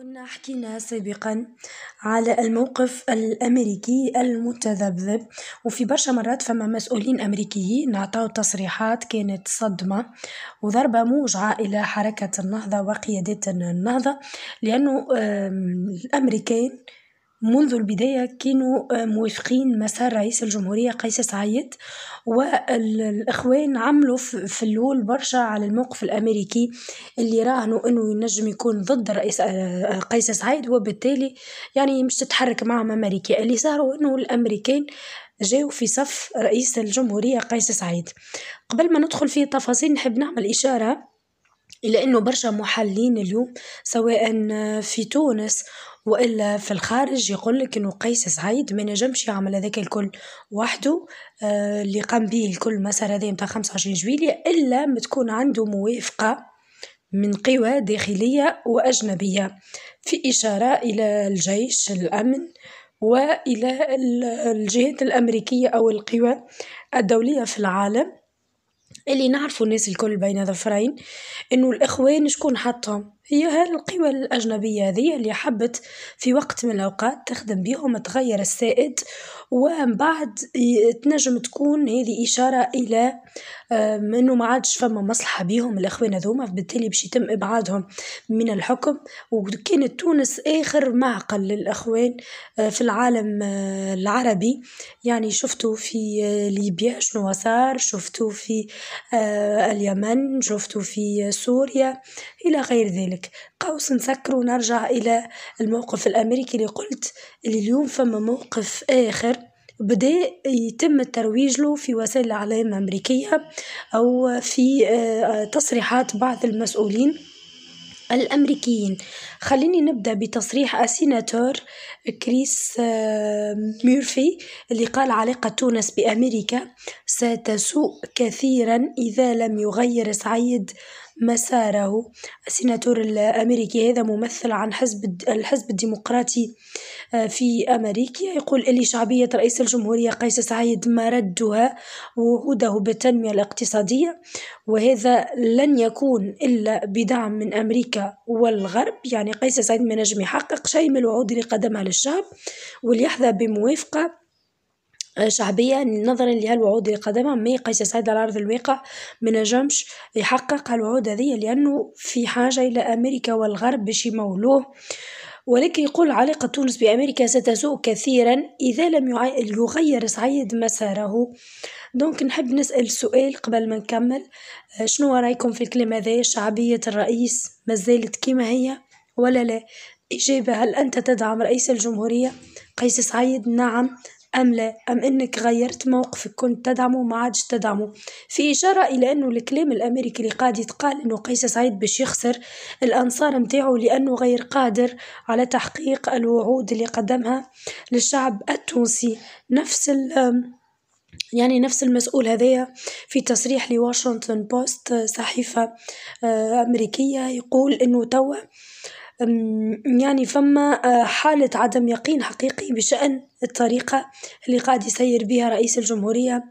كنا حكينا سابقا على الموقف الامريكي المتذبذب وفي برشا مرات فما مسؤولين امريكيين عطاو تصريحات كانت صدمه وضربه موجعه الى حركه النهضه وقياده النهضه لانه الامريكان منذ البداية كانوا آه، موافقين مسار رئيس الجمهورية قيس سعيد والإخوان عملوا في اللول برشا على الموقف الأمريكي اللي راهنوا أنه ينجم يكون ضد رئيس آه، آه، قيس سعيد وبالتالي يعني مش تتحرك معهم أمريكا اللي صاروا أنه الأمريكان جاو في صف رئيس الجمهورية قيس سعيد قبل ما ندخل في تفاصيل نحب نعمل إشارة إلى أنه برشا محللين اليوم سواء في تونس والا في الخارج يقول لك انه قيس سعيد ما نجمش يعمل هذاك الكل وحده آه اللي قام به الكل مسار هذا نتاع 25 جويلية الا ما تكون عنده موافقه من قوى داخلية وأجنبية في إشارة إلى الجيش الأمن وإلى الجهات الأمريكية أو القوى الدولية في العالم اللي نعرفوا الناس الكل بين ظفرين إنه الإخوان شكون حطهم هي هاد القوى الأجنبية هذه اللي حبت في وقت من الأوقات تخدم بيهم تغير السائد ومن بعد تنجم تكون هذه إشارة إلى إنه ما عادش فما مصلحة بيهم الإخوان هذوما بالتالي باش يتم إبعادهم من الحكم وكانت تونس آخر معقل للإخوان آه، في العالم آه، العربي يعني شفتوا في آه، ليبيا شنو صار شفتوا في اليمن شفتوا في سوريا إلى غير ذلك ذلك قوس نسكر ونرجع إلى الموقف الأمريكي اللي قلت اللي اليوم فما موقف آخر بدا يتم الترويج له في وسائل الإعلام الأمريكية أو في آه، تصريحات بعض المسؤولين الأمريكيين خليني نبدأ بتصريح السيناتور كريس آه، ميرفي اللي قال علاقة تونس بأمريكا ستسوء كثيرا إذا لم يغير سعيد مساره السيناتور الأمريكي هذا ممثل عن حزب الحزب الديمقراطي آه، في أمريكا يقول اللي شعبية رئيس الجمهورية قيس سعيد مردها وعوده بالتنمية الاقتصادية وهذا لن يكون إلا بدعم من أمريكا والغرب يعني قيس سعيد ما نجم يحقق شيء من الوعود اللي قدمها للشعب وليحظى بموافقة شعبية نظرا لهالوعود اللي قدمها مي قيس سعيد على أرض الواقع ما نجمش يحقق هالوعود هذه لأنه في حاجة إلى أمريكا والغرب باش يمولوه ولكن يقول علاقة تونس بأمريكا ستسوء كثيرا إذا لم يغير سعيد مساره دونك نحب نسأل سؤال قبل ما نكمل آه، شنو رأيكم في الكلام هذا شعبية الرئيس مازالت كما هي ولا لا إجابة هل أنت تدعم رئيس الجمهورية قيس سعيد نعم أم لا أم إنك غيرت موقفك كنت تدعمه ما عادش تدعمه في إشارة إلى أنه الكلام الأمريكي اللي قاعد يتقال أنه قيس سعيد باش يخسر الأنصار متاعه لأنه غير قادر على تحقيق الوعود اللي قدمها للشعب التونسي نفس ال يعني نفس المسؤول هذايا في تصريح لواشنطن بوست صحيفة آه، أمريكية يقول أنه توا يعني فما آه، حالة عدم يقين حقيقي بشأن الطريقة اللي قاعد يسير بها رئيس الجمهورية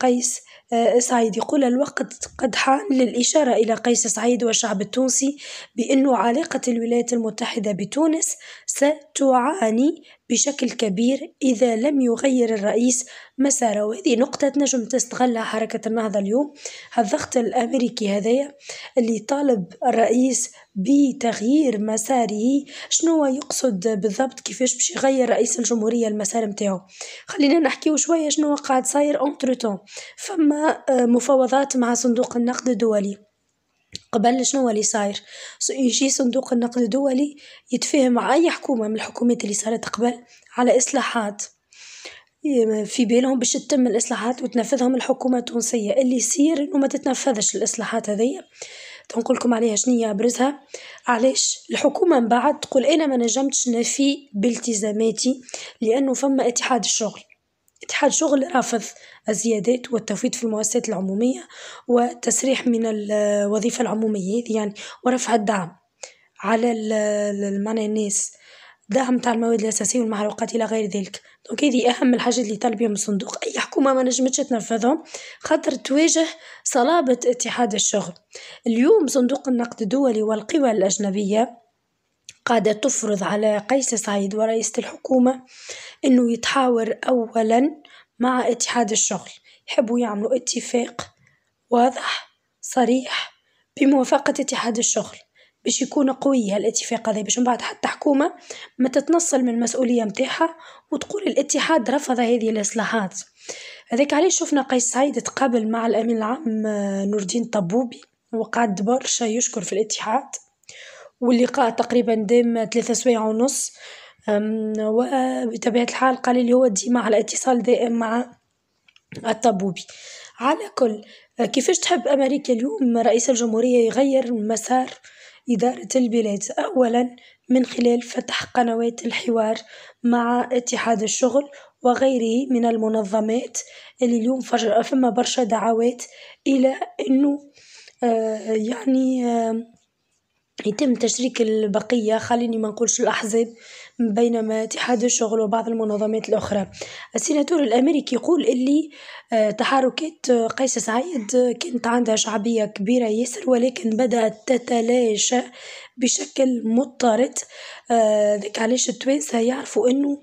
قيس آه، سعيد يقول الوقت قد حان للإشارة إلى قيس سعيد والشعب التونسي بأن علاقة الولايات المتحدة بتونس ستعاني بشكل كبير إذا لم يغير الرئيس مساره وهذه نقطة نجم تستغلها حركة النهضة اليوم الضغط الأمريكي هذايا اللي طالب الرئيس بتغيير مساره شنو يقصد بالضبط كيفاش باش يغير رئيس الجمهورية المسار المسار نتاعو خلينا نحكيو شويه شنو قاعد صاير اونتر فما آه، مفاوضات مع صندوق النقد الدولي قبل شنو اللي صاير يجي صندوق النقد الدولي يتفاهم مع اي حكومه من الحكومات اللي صارت قبل على اصلاحات في بالهم باش تتم الاصلاحات وتنفذهم الحكومه التونسيه اللي يصير انه ما تتنفذش الاصلاحات هذه تنقول لكم عليها شنيا ابرزها علاش الحكومه من بعد تقول انا ما نجمتش نفي بالتزاماتي لانه فما اتحاد الشغل اتحاد شغل رافض الزيادات والتفويض في المؤسسات العموميه وتسريح من الوظيفه العموميه يعني ورفع الدعم على المعنى الناس الدعم تاع المواد الأساسية والمحروقات إلى غير ذلك دونك هذه أهم الحاجات اللي طالب من الصندوق أي حكومة ما نجمتش تنفذهم خاطر تواجه صلابة اتحاد الشغل اليوم صندوق النقد الدولي والقوى الأجنبية قاعدة تفرض على قيس سعيد ورئيسة الحكومة أنه يتحاور أولا مع اتحاد الشغل يحبوا يعملوا اتفاق واضح صريح بموافقة اتحاد الشغل باش يكون قوي هالاتفاق هذا باش من بعد حتى حكومة ما تتنصل من المسؤولية متاعها وتقول الاتحاد رفض هذه الإصلاحات هذاك علاش شفنا قيس سعيد تقابل مع الأمين العام آه، نور الدين طبوبي وقعد برشا يشكر في الاتحاد واللقاء تقريبا دام ثلاثة سوايع ونص وبطبيعة آه، الحال قال اللي هو ديما على اتصال دائم مع الطبوبي على كل آه، كيفاش تحب أمريكا اليوم رئيس الجمهورية يغير مسار إدارة البلاد أولًا من خلال فتح قنوات الحوار مع اتحاد الشغل وغيره من المنظمات اللي اليوم فجأة فما برشا دعوات إلى إنه آه، يعني يتم تشريك البقية خليني منقولش الأحزاب. بينما اتحاد الشغل وبعض المنظمات الأخرى السيناتور الأمريكي يقول اللي آه، تحركات آه، قيس سعيد آه، كانت عندها شعبية كبيرة ياسر ولكن بدأت تتلاشى بشكل مضطرد ذيك علاش التوانسة يعرفوا أنه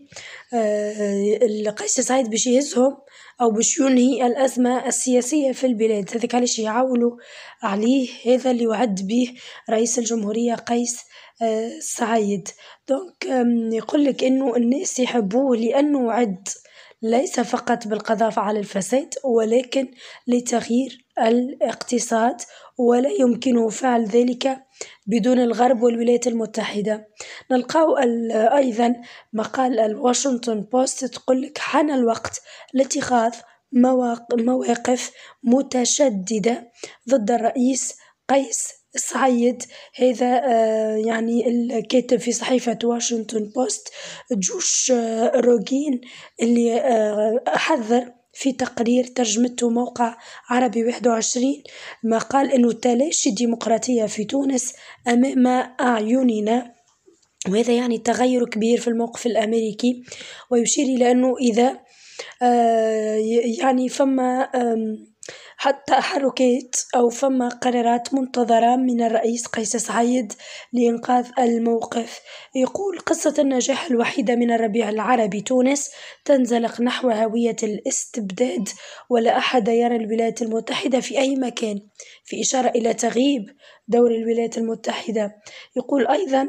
قيس سعيد باش يهزهم أو باش ينهي الأزمة السياسية في البلاد هذاك علاش يعولوا عليه هذا اللي وعد به رئيس الجمهورية قيس آه، سعيد دونك يقول لك إنه الناس يحبوه لأنه عد ليس فقط بالقضاء على الفساد ولكن لتغيير الاقتصاد ولا يمكنه فعل ذلك بدون الغرب والولايات المتحدة نلقاو أيضا مقال الواشنطن بوست تقول لك حان الوقت لاتخاذ مواقف متشددة ضد الرئيس قيس الصعيد هذا آه، يعني الكاتب في صحيفة واشنطن بوست جوش آه، روجين اللي آه، حذر في تقرير ترجمته موقع عربي 21 ما قال أنه تلاشي الديمقراطية في تونس أمام أعيننا وهذا يعني تغير كبير في الموقف الأمريكي ويشير إلى أنه إذا يعني فما حتى حركات أو فما قرارات منتظرة من الرئيس قيس سعيد لإنقاذ الموقف يقول قصة النجاح الوحيدة من الربيع العربي تونس تنزلق نحو هوية الاستبداد ولا أحد يرى الولايات المتحدة في أي مكان في إشارة إلى تغييب دور الولايات المتحدة يقول أيضا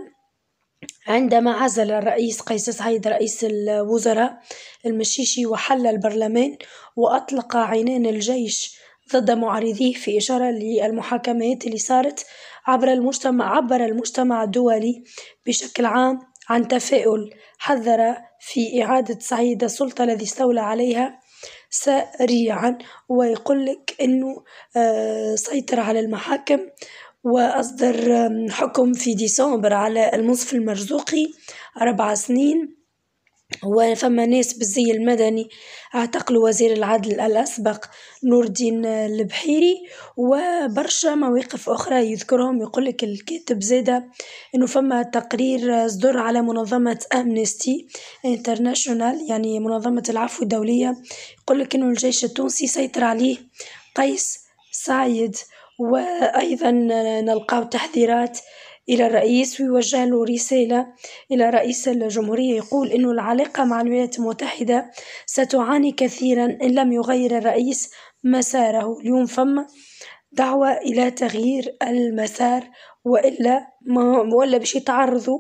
عندما عزل الرئيس قيس سعيد رئيس الوزراء المشيشي وحل البرلمان وأطلق عينان الجيش ضد معارضيه في إشارة للمحاكمات اللي صارت عبر المجتمع عبر المجتمع الدولي بشكل عام عن تفاؤل حذر في إعادة سعيد السلطة الذي استولى عليها سريعا ويقول لك انه آه، سيطر على المحاكم وأصدر حكم في ديسمبر على المنصف المرزوقي أربع سنين وفما ناس بالزي المدني اعتقلوا وزير العدل الأسبق نور الدين البحيري وبرشا مواقف أخرى يذكرهم يقولك الكاتب زادة أنه فما تقرير صدر على منظمة أمنستي انترناشونال يعني منظمة العفو الدولية يقولك أنه الجيش التونسي سيطر عليه قيس سعيد وأيضا نلقاو تحذيرات إلى الرئيس ويوجه له رسالة إلى رئيس الجمهورية يقول أن العلاقة مع الولايات المتحدة ستعاني كثيرا إن لم يغير الرئيس مساره اليوم فما دعوة إلى تغيير المسار وإلا ما ولا باش يتعرضوا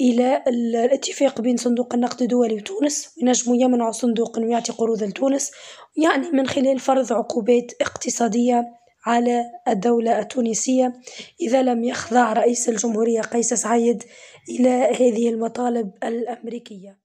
الى الاتفاق بين صندوق النقد الدولي وتونس ونجموا يمنعوا صندوق ويعطي يعطي قروض لتونس يعني من خلال فرض عقوبات اقتصاديه على الدولة التونسية إذا لم يخضع رئيس الجمهورية قيس سعيد إلى هذه المطالب الأمريكية